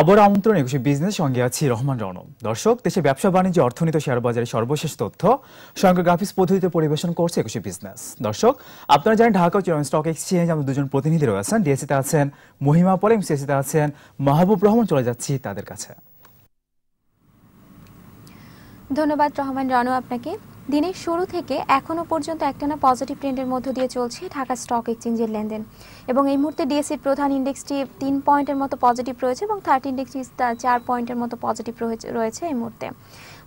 আবার আমন্ত্রণ একুশে বিজনেস সঙ্গে আছি রহমান রনম দর্শক দেশে ব্যবসা বাণিজ্য অর্থনীতি শেয়ার বাজারে সর্বশেষ তথ্য সঙ্গে গ্রাফিক্স পদ্ধতিতে পরিবেশন করছে একুশে বিজনেস দর্শক আপনারা জানেন ঢাকা চিরন স্টক এক্সচেঞ্জ আমাদের দুজন প্রতিনিধি রয়েছেন ডিএসিতে আছেন মহিমা পরে সিএসিতে আছেন মাহবুব রহমান চলে যাচ্ছি তাদের কাছে ধন্যবাদ রহমান রানু আপনাকে দিনের শুরু থেকে এখনও পর্যন্ত একটানা পজিটিভ ট্রেন্ডের মধ্য দিয়ে চলছে ঢাকা স্টক এক্সচেঞ্জের লেনদেন এবং এই মুহূর্তে ডিএসসির প্রধান ইন্ডেক্সটি তিন পয়েন্টের মতো পজিটিভ রয়েছে এবং থার্টি ইন্ডেক্সটি চার পয়েন্টের মতো পজিটিভ রয়েছে এই মুহূর্তে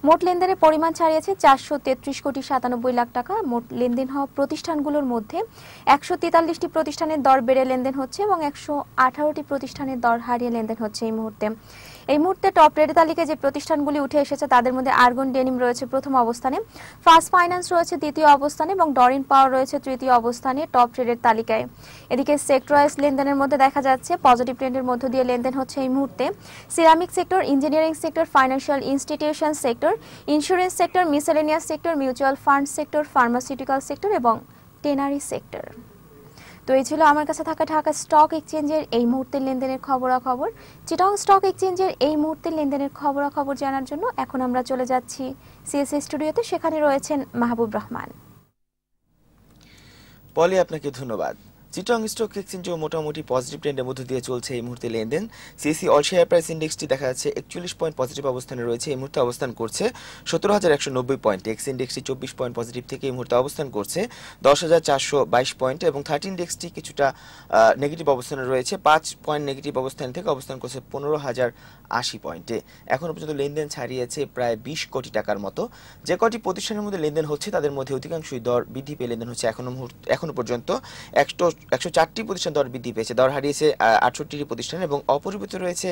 মোট লেনদেনের পরিমাণ ছাড়িয়েছে চারশো তেত্রিশ কোটি সাতানব্বই লাখ টাকা মোট লেনদেন হওয়া প্রতিষ্ঠানগুলোর মধ্যে একশো তেতাল্লিশটি প্রতিষ্ঠানের দর বেড়ে লেনদেন হচ্ছে এবং একশো আঠারোটি প্রতিষ্ঠানের দর হারিয়ে লেনদেন হচ্ছে এই মুহূর্তে এই মুহূর্তে টপ রেড তালিকায় যে প্রতিষ্ঠানগুলি উঠে এসেছে তাদের মধ্যে আর্গন ডেনিম রয়েছে প্রথম অবস্থানে ফার্স্ট ফাইন্যান্স রয়েছে দ্বিতীয় অবস্থানে এবং ডরিন পাওয়ার রয়েছে তৃতীয় অবস্থানে টপ ট্রেডের তালিকায় এদিকে ওয়াইজ লেনদেনের মধ্যে দেখা যাচ্ছে পজিটিভ ট্রেন্ডের মধ্য দিয়ে লেনদেন হচ্ছে এই মুহূর্তে ceramic sector engineering sector financial institution sector insurance sector miscellaneous sector mutual fund sector pharmaceutical sector এবং টেনারি সেক্টর তো এই ছিল আমার কাছে থাকা ঢাকা স্টক এক্সচেঞ্জের এই মুহূর্তের লেনদেনের খবরাখবর চিটং স্টক এক্সচেঞ্জের এই মুহূর্তের লেনদেনের খবরাখবর জানার জন্য এখন আমরা চলে যাচ্ছি সিএসএ স্টুডিওতে সেখানে রয়েছেন মাহবুব রহমান পলি আপনাকে ধন্যবাদ চিটং স্টক এক্সচেঞ্জেও মোটামুটি পজিটিভ ট্রেন্ডের মধ্যে দিয়ে চলছে এই মুহূর্তে লেনদেন সিএসি অল শেয়ার প্রাইস ইন্ডেক্সটি দেখা যাচ্ছে একচল্লিশ পয়েন্ট পজিটিভ অবস্থানে রয়েছে এই মুহূর্তে অবস্থান করছে সতেরো হাজার একশো নব্বই পয়েন্ট এক্স ইন্ডেক্সটি চব্বিশ পয়েন্ট পজিটিভ থেকে এই মুহূর্তে অবস্থান করছে দশ হাজার চারশো বাইশ পয়েন্ট এবং থার্টিন ইন্ডেক্সটি কিছুটা নেগেটিভ অবস্থানে রয়েছে পাঁচ পয়েন্ট নেগেটিভ অবস্থান থেকে অবস্থান করছে পনেরো হাজার আশি পয়েন্টে এখনও পর্যন্ত লেনদেন ছাড়িয়েছে প্রায় বিশ কোটি টাকার মতো যে কটি প্রতিষ্ঠানের মধ্যে লেনদেন হচ্ছে তাদের মধ্যে অধিকাংশই দর বৃদ্ধি পেয়ে লেনদেন হচ্ছে এখনও এখনও পর্যন্ত একশো একশো চারটি প্রতিষ্ঠান দর বৃদ্ধি পেয়েছে দর হারিয়েছে আটষট্টি প্রতিষ্ঠান এবং অপরিবর্তিত রয়েছে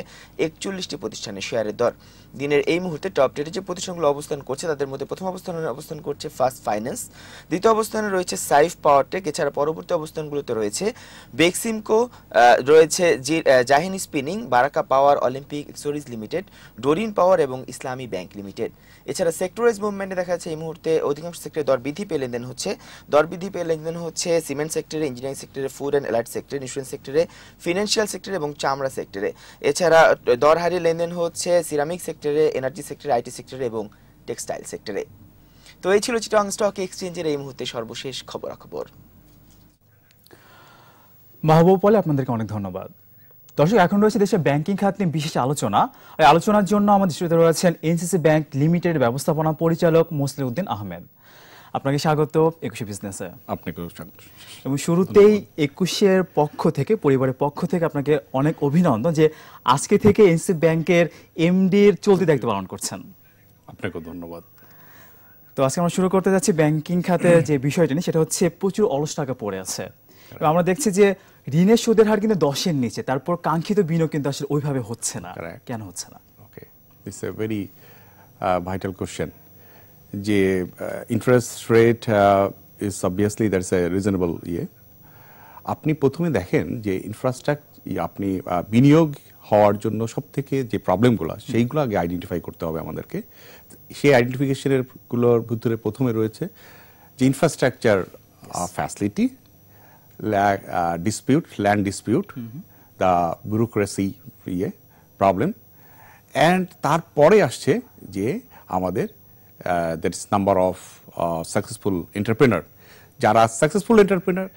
একচল্লিশটি প্রতিষ্ঠানের শেয়ারের দর দিনের এই মুহূর্তে টপ টেটে যে প্রতিষ্ঠানগুলো অবস্থান করছে তাদের মধ্যে প্রথম অবস্থানে অবস্থান করছে ফার্স্ট ফাইন্যান্স দ্বিতীয় অবস্থানে রয়েছে সাইফ পাওয়ার টেক এছাড়া পরবর্তী অবস্থানগুলোতে রয়েছে বেক্সিমকো রয়েছে Zaheen spinning Baraka power Olympic accessories limited Doreen power এবং ইসলামী ব্যাংক লিমিটেড এছাড়া সেক্টরাইজ মুভমেন্টে দেখা যাচ্ছে এই মুহূর্তে অধিকাংশ সেক্টরে দর বৃদ্ধি পেয়ে লেনদেন হচ্ছে দর বৃদ্ধি পেয়ে লেনদেন হচ্ছে সিমেন্ট সেক্টরে ইঞ্জিনিয়ারিং সেক্টর সেক্টরে ফুড অ্যান্ড অ্যালার্ট সেক্টরে ইন্স্যুরেন্স সেক্টরে ফিনান্সিয়াল সেক্টরে এবং চামড়া সেক্টরে এছাড়া দরহারি লেনদেন হচ্ছে সিরামিক সেক্টরে এনার্জি সেক্টরে আইটি সেক্টরে এবং টেক্সটাইল সেক্টরে তো এই ছিল চিটং স্টক এক্সচেঞ্জের এই মুহূর্তে সর্বশেষ খবরাখবর মাহবুব বলে আপনাদেরকে অনেক ধন্যবাদ দর্শক এখন রয়েছে দেশের ব্যাংকিং খাত নিয়ে বিশেষ আলোচনা এই আলোচনার জন্য আমাদের সাথে রয়েছেন এনসিসি ব্যাংক লিমিটেড ব্যবস্থাপনা পরিচালক মুসলিউদ্দিন আহমেদ আপনাকে স্বাগত একুশে বিজনেসে আপনাকে এবং শুরুতেই একুশের পক্ষ থেকে পরিবারের পক্ষ থেকে আপনাকে অনেক অভিনন্দন যে আজকে থেকে এনসি ব্যাংকের এমডির চলতি দায়িত্ব পালন করছেন আপনাকে ধন্যবাদ তো আজকে আমরা শুরু করতে যাচ্ছি ব্যাংকিং খাতে যে বিষয়টি নিয়ে সেটা হচ্ছে প্রচুর অলস টাকা পড়ে আছে আমরা দেখছি যে ঋণের সুদের হার কিন্তু দশের নিচে তারপর কাঙ্ক্ষিত বিনিয়োগ কিন্তু আসলে ওইভাবে হচ্ছে না কেন হচ্ছে না okay this a very vital question যে interest rate is obviously that's a reasonable ইয়ে আপনি প্রথমে দেখেন যে ইনফ্রাস্ট্রাকচার ইয়ে আপনি বিনিয়োগ হওয়ার জন্য সব থেকে যে প্রবলেমগুলো সেইগুলো আগে আইডেন্টিফাই করতে হবে আমাদেরকে সেই আইডেন্টিফিকেশনের গুলোর ভিতরে প্রথমে রয়েছে যে infrastructure facility dispute land dispute the bureaucracy ইয়ে প্রবলেম অ্যান্ড তারপরে আসছে যে আমাদের দের is number of successful entrepreneur যারা successful entrepreneur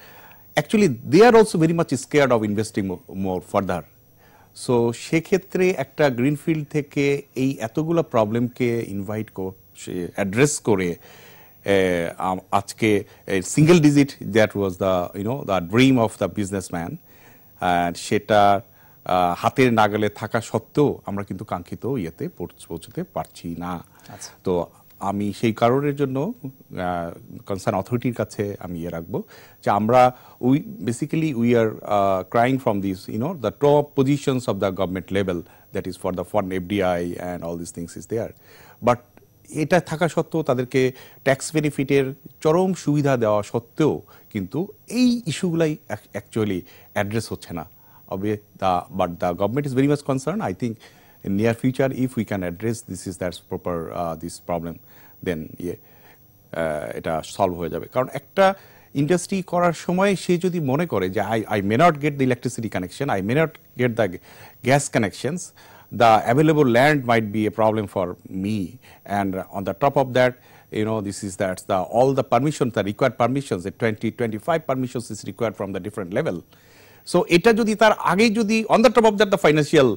actually they are also very much scare of investing more further so সেক্ষেত্রে একটা গ্রিনফিল্ড থেকে এই এতগুলো প্রবলেমকে ইনভাইট কর অ্যাড্রেস করে আজকে single digit that was the you know the dream of the businessman সেটা হাতের নাগালে থাকা সত্ত্বেও আমরা কিন্তু কাঙ্ক্ষিত ইয়েতে পৌঁছতে পারছি না আচ্ছা। তো আমি সেই কারণের জন্য কনসার্ন অথরিটির কাছে আমি ইয়ে রাখবো যে আমরা we basically we are crying from this you know the top positions of the government level that is for the foreign FDI and all this things is there but এটা থাকা সত্ত্বেও তাদেরকে ট্যাক্স বেনিফিটের চরম সুবিধা দেওয়া সত্ত্বেও কিন্তু এই ইস্যুগুলাই অ্যাকচুয়ালি অ্যাড্রেস হচ্ছে না অবে the but the government is very much concern I think in near future, if we can address this is that's proper uh, this problem, then ইয়ে এটা সলভ হয়ে যাবে কারণ একটা ইন্ডাস্ট্রি করার সময় সে যদি মনে করে যে I I may not get the electricity connection I may not get the gas connections the available land might be a problem for me and on the top of that you know this is that's the all the permissions the required permissions the 20 25 permissions is required from the different level so eta jodi tar age jodi on the top of that the financial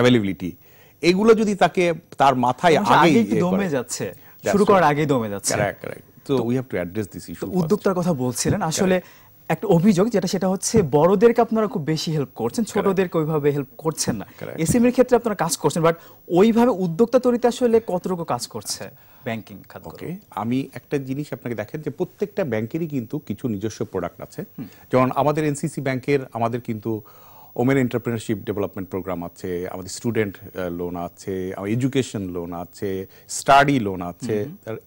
availability এগুলো যদি তাকে তার মাথায় আগে ইয়ে দমে যাচ্ছে শুরু করার আগে দমে যাচ্ছে তো we have to address this issue উদ্যোক্তার কথা বলছিলেন আসলে একটা অভিযোগ যেটা সেটা হচ্ছে বড়দেরকে আপনারা খুব বেশি হেল্প করছেন ছোটদেরকে ওইভাবে হেল্প করছেন না এসএমই এর e ক্ষেত্রে আপনারা কাজ করছেন বাট ওইভাবে উদ্যোক্তা তৈরিতে আসলে কতটুকু কাজ করছে ব্যাংকিং খাত ওকে আমি একটা জিনিস আপনাকে দেখেন যে প্রত্যেকটা ব্যাংকেরই কিন্তু কিছু নিজস্ব প্রোডাক্ট আছে যেমন আমাদের এনসিসি ব্যাংকের আমাদের কিন্তু ওমেন এন্টারপ্রিনারশিপ ডেভেলপমেন্ট প্রোগ্রাম আছে আমাদের স্টুডেন্ট লোন uh, আছে আমার এডুকেশন লোন আছে স্টাডি লোন আছে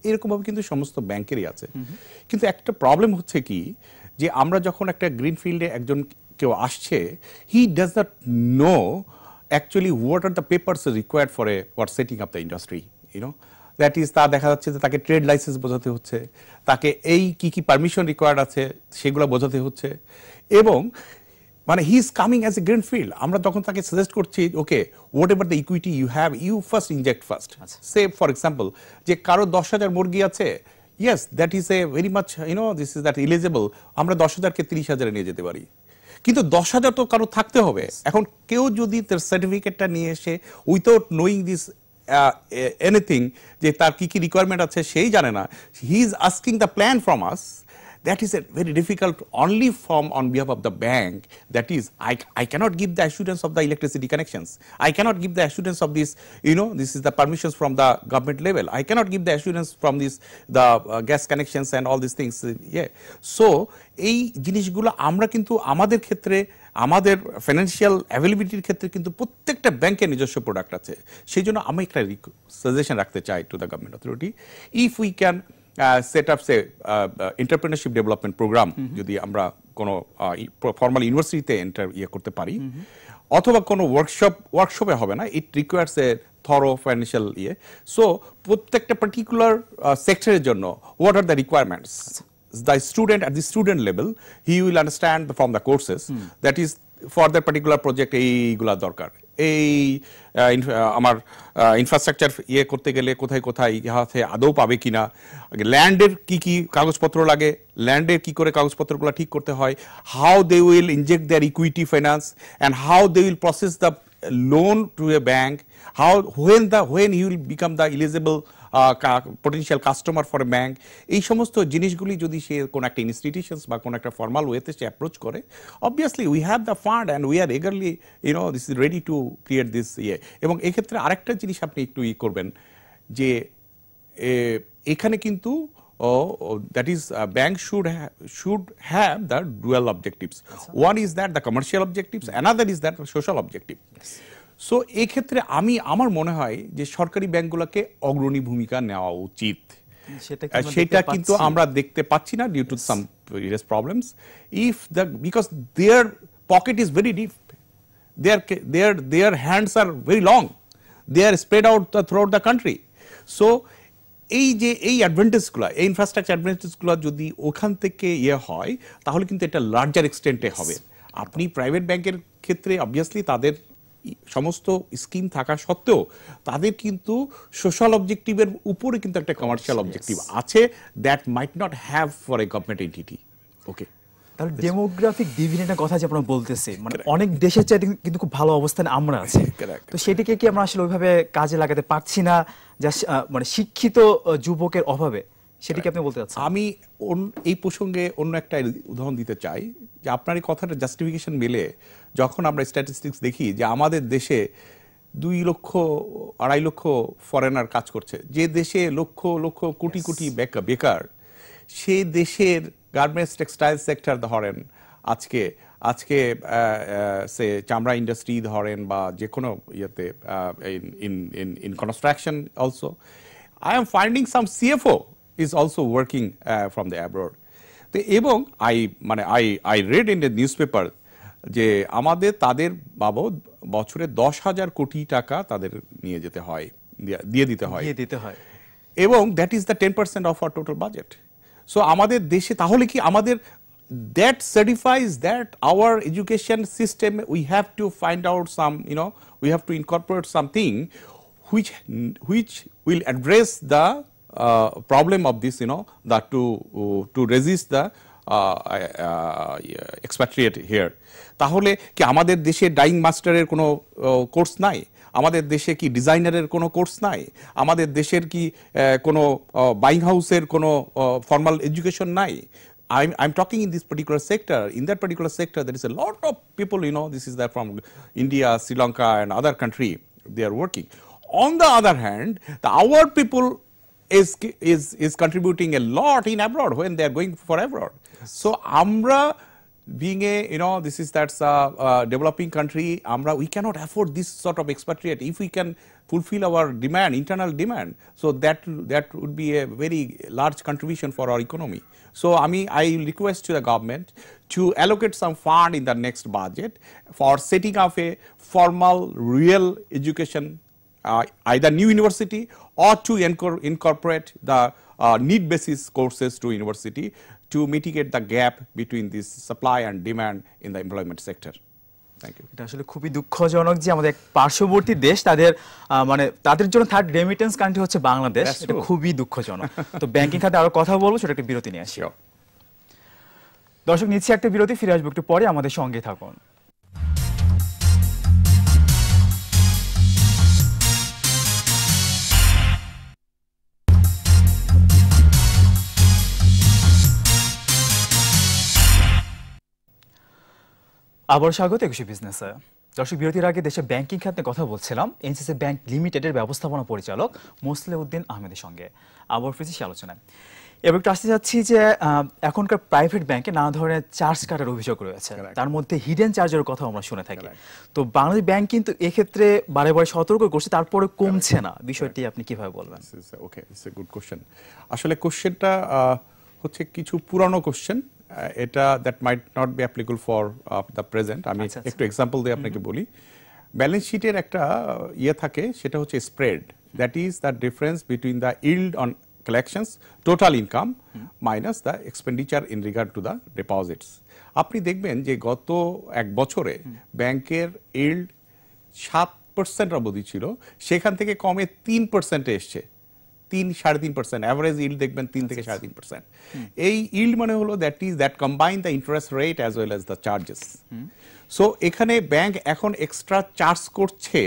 এরকমভাবে কিন্তু সমস্ত ব্যাংকেরই আছে কিন্তু একটা প্রবলেম হচ্ছে কি যে আমরা যখন একটা গ্রিন ফিল্ডে একজন কেউ আসছে he does not know actually what are the papers required for a for setting up the industry you know that is তা দেখা যাচ্ছে যে তাকে ট্রেড লাইসেন্স বোঝাতে হচ্ছে তাকে এই কি কি পারমিশন রিকোয়ার্ড আছে সেগুলো বোঝাতে হচ্ছে এবং মানে he is coming as a green field আমরা তখন তাকে সাজেস্ট করছি okay whatever the equity you have you first inject first say for example যে কারো দশ হাজার মুরগি আছে yes that is a very much you know this is that eligible আমরা দশ হাজারকে তিরিশ হাজারে নিয়ে যেতে পারি কিন্তু দশ হাজার তো কারো থাকতে হবে এখন কেউ যদি তার সার্টিফিকেটটা নিয়ে এসে উইথাউট নোয়িং দিস এনিথিং যে তার কি কি রিকোয়ারমেন্ট আছে সেই জানে না he is asking the plan from us That is a very difficult only form on behalf of the bank. That is, I, I cannot give the assurance of the electricity connections. I cannot give the assurance of this, you know, this is the permissions from the government level. I cannot give the assurance from this, the uh, gas connections and all these things. uh, Yeah. So, এই জিনিসগুলো আমরা কিন্তু আমাদের ক্ষেত্রে আমাদের financial অ্যাভেলেবিলিটির ক্ষেত্রে কিন্তু প্রত্যেকটা ব্যাংকের নিজস্ব প্রোডাক্ট আছে সেই জন্য আমি একটা সাজেশন রাখতে চাই to the government authority if we can set up say entrepreneurship development program যদি আমরা কোনো ফর্মাল ইউনিভার্সিটিতে এন্টার ইয়ে করতে পারি অথবা কোনো ওয়ার্কশপ ওয়ার্কশপে হবে না it requires a thorough financial ইয়ে সো প্রত্যেকটা পার্টিকুলার সেক্টরের জন্য what are the requirements the student at the student level he will understand from the courses that is for the particular project এইগুলা দরকার এই আমার ইনফ্রাস্ট্রাকচার ইয়ে করতে গেলে কোথায় কোথায় ইতিহাসে আদৌ পাবে কিনা ল্যান্ডের কী কী কাগজপত্র লাগে ল্যান্ডের কি করে কাগজপত্রগুলো ঠিক করতে হয় how they will inject their equity finance and how they will process the loan to a bank how when the when you will become the eligible potential customer for bank এই সমস্ত জিনিসগুলি যদি সে কোনো একটা ইনস্টিটিউশন বা কোনো একটা formal ওয়েতে সে অ্যাপ্রোচ করে obviously we have the fund and we are eagerly you know this is ready to create this ইয়ে এবং এক্ষেত্রে আরেকটা জিনিস আপনি একটু ই করবেন যে এখানে কিন্তু ও that is bank should should have the the objectives one is that the commercial objectives another is that that social objective so এক্ষেত্রে আমি আমার মনে হয় যে সরকারি ব্যাংকগুলোকে অগ্রণী ভূমিকা নেওয়া উচিত সেটা কিন্তু আমরা দেখতে পাচ্ছি না due to some serious problems if the because their pocket is very deep their their their hands are very long they are spread out throughout the country so এই যে এই অ্যাডভান্টেজগুলো এই ইনফ্রাস্ট্রাকচার অ্যাডভান্টেজগুলো যদি ওখান থেকে ইয়ে হয় তাহলে কিন্তু এটা লার্জার এক্সটেন্টে হবে আপনি প্রাইভেট ব্যাংকের ক্ষেত্রে অবভিয়াসলি তাদের সমস্ত স্কিম থাকা সত্ত্বেও তাদের কিন্তু সোশ্যাল অবজেক্টিভের উপরে কিন্তু একটা কমার্শিয়াল অবজেক্টিভ আছে that might not have for a government entity okay তার ডেমোগ্রাফিক ডিভিডেন্ডের কথা যে আপনারা বলতেছে মানে অনেক দেশের চাইতে কিন্তু খুব ভালো অবস্থানে আমরা আছি তো সেটিকে কি আমরা আসলে ওইভাবে কাজে লাগাতে পারছি না যা মানে শিক্ষিত যুবকের অভাবে সেটিকে আপনি বলতে চাচ্ছেন আমি এই প্রসঙ্গে অন্য একটা উদাহরণ দিতে চাই যে আপনার এই কথাটা জাস্টিফিকেশন মিলে যখন আমরা স্ট্যাটিস্টিক্স দেখি যে আমাদের দেশে দুই লক্ষ আড়াই লক্ষ ফরেনার কাজ করছে যে দেশে লক্ষ লক্ষ কোটি কোটি বেকার সে দেশের গার্মেন্টস টেক্সটাইল সেক্টর ধরেন আজকে আজকে সে চামড়া ইন্ডাস্ট্রি ধরেন বা যে কোনো ইয়েতে in in in construction also I am finding some CFO is also working uh, from the abroad. তো এবং আই মানে I I read in the news যে আমাদের তাদের বাবদ বছরে দশ হাজার কোটি টাকা তাদের নিয়ে যেতে হয় দিয়ে দিতে হয় দিতে হয় এবং that is the ten percent of our total budget so আমাদের দেশে তাহলে কি আমাদের that certifies that our education system we have to find out some you know we have to incorporate something which which will address the Uh, problem of this you know that to uh, to resist the uh, uh, uh, expatriate here তাহলে কি আমাদের দেশে dyeing মাস্টারের কোনো course uh, নাই আমাদের দেশে কি ডিজাইনারের কোনো কোর্স নাই আমাদের দেশের কি uh, কোনো বাইং হাউসের কোনো ফর্মাল এডুকেশন নাই I I am talking in this particular sector in that particular sector that is a lot of people you know this is that from India Sri Lanka and other country they are working on the other hand the our people is, is, is contributing a lot in abroad when they are going for abroad. So, Amra being a, you know, this is that's a, developing country, Amra, we cannot afford this sort of expatriate. If we can fulfill our demand, internal demand, so that, that would be a very large contribution for our economy. So, I mean, I request to the government to allocate some fund in the next budget for setting up a formal real education uh, either new university or to incorporate the uh, need basis courses to university to mitigate the gap between this supply and demand in the employment sector. এটা আসলে খুবই দুঃখজনক যে আমাদের পার্শ্ববর্তী দেশ তাদের মানে তাদের জন্য থার্ড রেমিটেন্স কান্ট্রি হচ্ছে বাংলাদেশ এটা খুবই দুঃখজনক তো ব্যাংকিং খাতে আরো কথা বলবো সেটা একটা বিরতি নিয়ে আসি দর্শক নিচ্ছে একটা বিরতি ফিরে আসবো একটু পরে আমাদের সঙ্গে থাকুন আবার স্বাগত একুশে বিজনেসে দর্শক বিরতির আগে দেশে ব্যাংকিং খাতে কথা বলছিলাম এনসিসি ব্যাংক লিমিটেডের ব্যবস্থাপনা পরিচালক মোসলে উদ্দিন আহমেদের সঙ্গে আবার ফিরছি সে আলোচনায় এবার একটু আসতে চাচ্ছি যে এখনকার প্রাইভেট ব্যাংকে নানা ধরনের চার্জ কাটার অভিযোগ রয়েছে তার মধ্যে হিডেন চার্জের কথা আমরা শুনে থাকি তো বাংলাদেশ ব্যাংক কিন্তু এক্ষেত্রে বারে বারে সতর্ক করছে তারপরে কমছে না বিষয়টি আপনি কিভাবে বলবেন ওকে গুড কোশ্চেন আসলে কোশ্চেনটা হচ্ছে কিছু পুরানো কোশ্চেন এটা that might not be applicable for the present আমি আচ্ছা, আচ্ছা। একটু এক্সাম্পল দিয়ে আপনাকে বলি ব্যালেন্স শিটের একটা uh, ইয়ে থাকে সেটা হচ্ছে spread that is the difference between the yield on collections total income minus the expenditure in regard to the deposits আপনি দেখবেন যে গত এক বছরে ব্যাংকের ইল্ড সাত পার্সেন্ট অবধি ছিল সেখান থেকে কমে তিন পার্সেন্টে এসছে তিন সাড়ে তিন পার্সেন্ট অ্যাভারেজ ইল্ড দেখবেন তিন থেকে সাড়ে তিন পার্সেন্ট এই ইল্ড মানে হলো that is that combine the interest rate as well as the charges so এখানে ব্যাংক এখন এক্সট্রা চার্জ করছে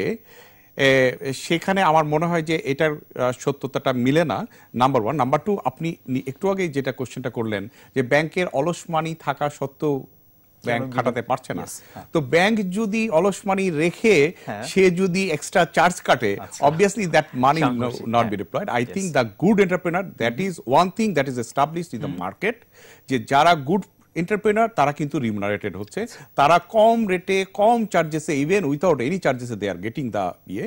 সেখানে আমার মনে হয় যে এটার সত্যতাটা মিলে না নাম্বার ওয়ান নাম্বার টু আপনি একটু আগে যেটা কোশ্চেনটা করলেন যে ব্যাংকের অলস মানি থাকা সত্ত্বেও ব্যাংক খাটাতে পারছে না হ্যাঁ। তো ব্যাংক যদি অলসমানি রেখে হ্যাঁ। সে যদি এক্সট্রা চার্জ কাটে obviously that money not be deployed I think the good entrepreneur that is one thing that is established in the market যে যারা গুড এন্টারপ্রেনার তারা কিন্তু রিমুনারেটেড হচ্ছে আচ্ছা। তারা কম রেটে কম চার্জেসে ইভেন উইথাউট এনি চার্জেসে দে আর গেটিং দ্য ইয়ে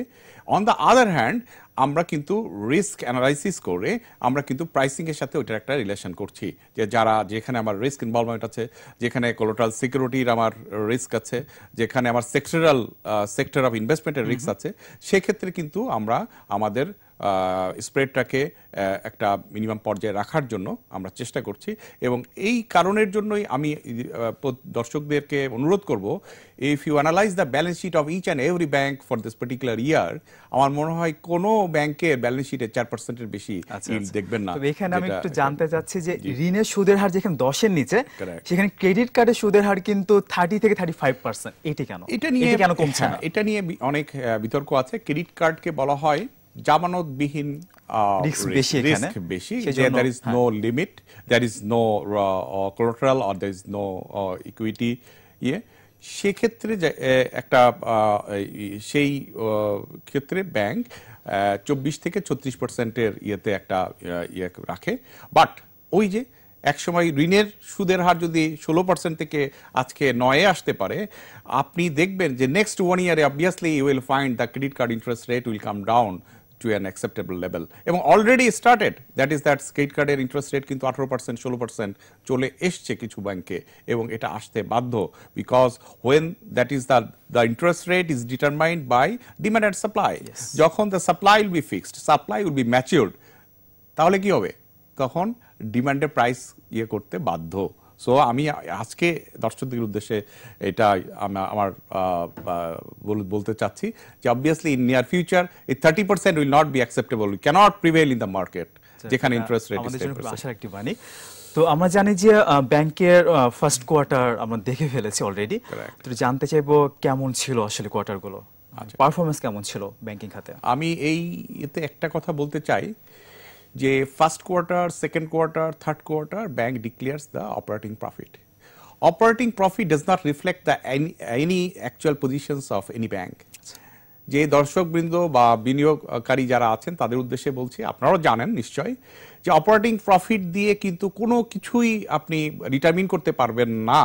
অন দ্য আদার হ্যান্ড আমরা কিন্তু রিস্ক অ্যানালাইসিস করে আমরা কিন্তু প্রাইসিংয়ের সাথে ওইটার একটা রিলেশন করছি যে যারা যেখানে আমার রিস্ক ইনভলভমেন্ট আছে যেখানে কোলোটাল সিকিউরিটির আমার রিস্ক আছে যেখানে আমার সেক্টরাল সেক্টর অফ ইনভেস্টমেন্টের রিস্ক আছে সেক্ষেত্রে কিন্তু আমরা আমাদের স্প্রেডটাকে একটা মিনিমাম পর্যায়ে রাখার জন্য আমরা চেষ্টা করছি এবং এই কারণের জন্যই আমি দর্শকদেরকে অনুরোধ করব if you analyse the balance sheet of each and every bank for this particular year আমার মনে হয় কোনো ব্যাংকের ব্যালেন্স শিটে চার পার্সেন্টের বেশি আচ্ছা, আচ্ছা। দেখবেন না এখানে আমি একটু জানতে চাচ্ছি যে ঋণের সুদের হার যেখানে দশের নিচে সেখানে ক্রেডিট কার্ডের সুদের হার কিন্তু থার্টি থেকে থার্টি ফাইভ পার্সেন্ট এটি কেন এটা নিয়ে কেন কমছে হ্যাঁ, না এটা নিয়ে অনেক বিতর্ক আছে ক্রেডিট কার্ডকে বলা হয় জামানতবিহীন রিস্ক বেশি there is no limit there is no collateral or there is no equity ইয়ে সেক্ষেত্রে একটা সেই ক্ষেত্রে ব্যাংক চব্বিশ থেকে ছত্রিশ পার্সেন্টের ইয়েতে একটা ইয়ে রাখে বাট ওই যে একসময় ঋণের সুদের হার যদি ষোলো পার্সেন্ট থেকে আজকে নয়ে আসতে পারে আপনি দেখবেন যে নেক্সট ওয়ান ইয়ারে obviously you will find the credit card interest rate will come down to an acceptable level এবং already started that is that credit কার্ডের ইন্টারেস্ট রেট কিন্তু আঠারো পার্সেন্ট ষোলো পার্সেন্ট চলে এসছে কিছু ব্যাংকে এবং এটা আসতে বাধ্য because when that is the the interest rate is determined by demand and supply যখন the supply will be fixed supply will be matured তাহলে কি হবে তখন ডিমান্ডের প্রাইস ইয়ে করতে বাধ্য সো আমি আজকে দর্শকদের উদ্দেশ্যে এটা আমার বলতে চাচ্ছি যে অবভিয়াসলি ইন নিয়ার ফিউচার এই thirty percent will not be acceptable we cannot prevail in the market যেখানে ইন্টারেস্ট রেট একটি বাণী তো আমরা জানি যে ব্যাংকের ফার্স্ট কোয়ার্টার আমরা দেখে ফেলেছি অলরেডি তো জানতে চাইবো কেমন ছিল আসলে কোয়ার্টারগুলো পারফরমেন্স আচ্ছা। কেমন ছিল ব্যাংকিং খাতে আমি এই এতে একটা কথা বলতে চাই যে first quarter second quarter third quarter bank declares the operating profit operating profit does not reflect the any actual positions of any bank যে দর্শকবৃন্দ বা বিনিয়োগকারী যারা আছেন তাদের উদ্দেশ্যে বলছি আপনারাও জানেন নিশ্চয় যে অপারেটিং প্রফিট দিয়ে কিন্তু কোনো কিছুই আপনি ডিটারমিন করতে পারবেন না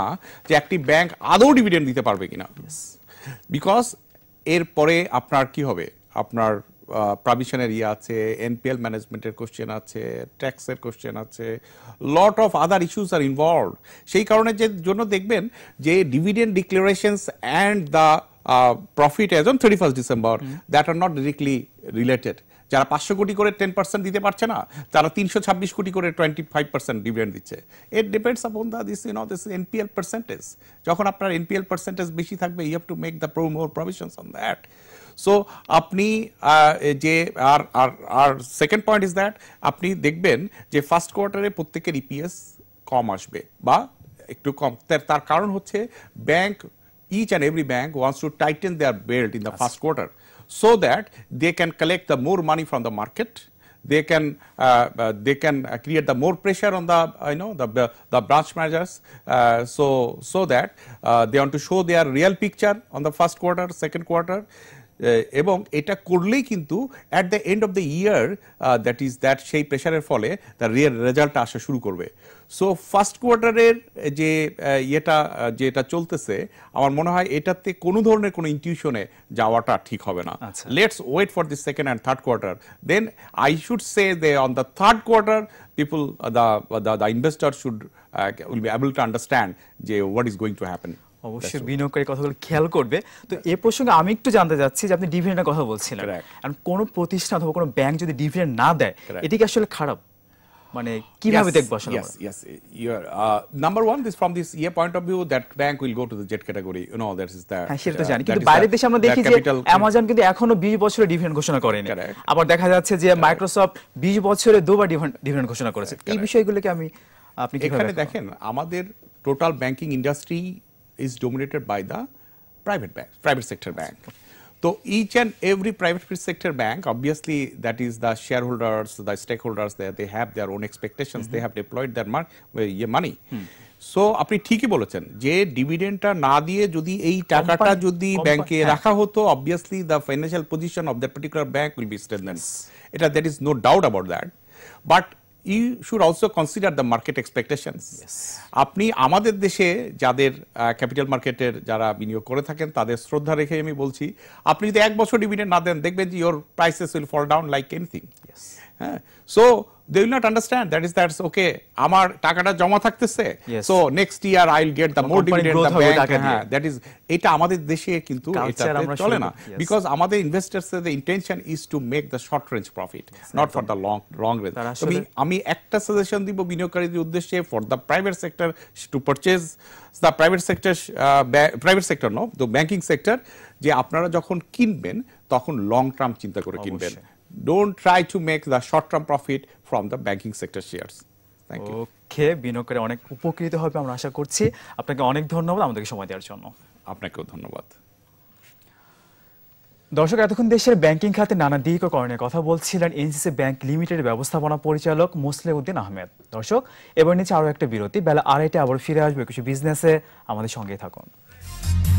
যে একটি ব্যাংক আদৌ ডিভিডেন্ড দিতে পারবে কিনা বিকজ এরপরে আপনার কি হবে আপনার প্রভিশনের ইয়ে আছে এনপিএল ম্যানেজমেন্টের কোশ্চেন আছে ট্যাক্সের কোশ্চেন আছে lot of other issues are involve সেই কারণে যে জন্য দেখবেন যে dividend declarations and the profit as on thirty first December that are not directly related যারা পাঁচশো কোটি করে টেন পার্সেন্ট দিতে পারছে না তারা তিনশো ছাব্বিশ কোটি করে টোয়েন্টি ফাইভ পার্সেন্ট ডিভিডেন্ড দিচ্ছে it depends upon the this in this NPL percentage যখন আপনার এনপিএল পার্সেন্টেজ বেশি থাকবে you have to make the pro more provisions on that so আপনি যে আর আর আর সেকেন্ড পয়েন্ট ইজ দ্যাট আপনি দেখবেন যে ফার্স্ট কোয়ার্টারে প্রত্যেকের ইপিএস কম আসবে বা একটু কম তার কারণ হচ্ছে bank each and every bank wants to tighten their belt in the yes. first quarter so that they can collect the more money from the market they can uh, uh, they can create the more pressure on the you know the the branch managers uh, so so that they want to show their real picture on the first quarter second quarter এবং এটা করলেই কিন্তু at the end of the year that is that সেই প্রেশারের ফলে তার real রেজাল্টটা আসা শুরু করবে সো ফার্স্ট কোয়ার্টারের যে ইয়েটা যেটা চলতেছে আমার মনে হয় এটাতে কোনো ধরনের কোনো ইনটিউশনে যাওয়াটা ঠিক হবে না let's wait for the second and third quarter then I should say they on the third quarter people the the investor should will be able to understand যে what is going to happen অবশ্যই বিনিয়োগকারী কথাগুলো খেয়াল করবে তো এ প্রসঙ্গে আমি একটু জানতে চাচ্ছি যে আপনি ডিভিডেন্ডের কথা বলছিলেন কারণ কোনো প্রতিষ্ঠান অথবা কোনো ব্যাংক যদি ডিভিডেন্ড না দেয় এটি কি আসলে খারাপ মানে কিভাবে দেখবো আসলে yes yes you are uh, number one this from this year point of view that bank will go to the jet category you know that is হ্যাঁ সেটা তো uh, জানি কিন্তু বাইরের দেশে আমরা দেখি যে অ্যামাজন কিন্তু এখনো 20 বছরে ডিভিডেন্ড ঘোষণা করেনি আবার দেখা যাচ্ছে যে মাইক্রোসফট 20 বছরে দুবার ডিভিডেন্ড ঘোষণা করেছে এই বিষয়গুলোকে আমি আপনি কিভাবে এখানে দেখেন আমাদের total banking industry is dominated by the private bank, private sector bank. So each and every private sector bank, obviously that is the shareholders, the stakeholders, they, they have their own expectations, mm -hmm. they have deployed their mark, money. Hmm. So আপনি ঠিকই বলেছেন যে ডিভিডেন্ডটা না দিয়ে যদি এই টাকাটা যদি ব্যাংকে রাখা হতো obviously the financial position of the particular bank will be strengthen এটা that is no doubt about that but you should also consider the market expectations আপনি আমাদের দেশে যাদের ক্যাপিটাল মার্কেটের যারা বিনিয়োগ করে থাকেন তাদের শ্রদ্ধা রেখে আমি বলছি আপনি যদি এক বছর ডিভিডেন্ড না দেন দেখবেন যে your prices will fall down like anything হ্যাঁ so they will not understand. That is, that's okay. আমার টাকাটা জমা থাকতেছে so next year I will get the more dividend the bank that is এটা আমাদের দেশে কিন্তু এটা চলে না বিকজ আমাদের ইনভেস্টরস এর intention is to make the short range profit not for the long long range আমি আমি একটা সাজেশন দিব বিনিয়োগকারীদের উদ্দেশ্যে for the private sector to purchase the private sector private sector no the banking sector যে আপনারা যখন কিনবেন তখন লং টার্ম চিন্তা করে কিনবেন Don't try to make the short-term profit from the banking sector shares. Thank you. ওকে বিনিয়োগ করে অনেক উপকৃত হবে আমরা আশা করছি আপনাকে অনেক ধন্যবাদ আমাদেরকে সময় দেওয়ার জন্য আপনাকেও ধন্যবাদ দর্শক এতক্ষণ দেশের ব্যাংকিং খাতে নানা দিক ও করণের কথা বলছিলেন এনসিসি ব্যাংক লিমিটেড ব্যবস্থাপনা পরিচালক মুসলে উদ্দিন আহমেদ দর্শক এবার নিচে আরও একটা বিরতি বেলা আড়াইটে আবার ফিরে আসবে কিছু বিজনেসে আমাদের সঙ্গে থাকুন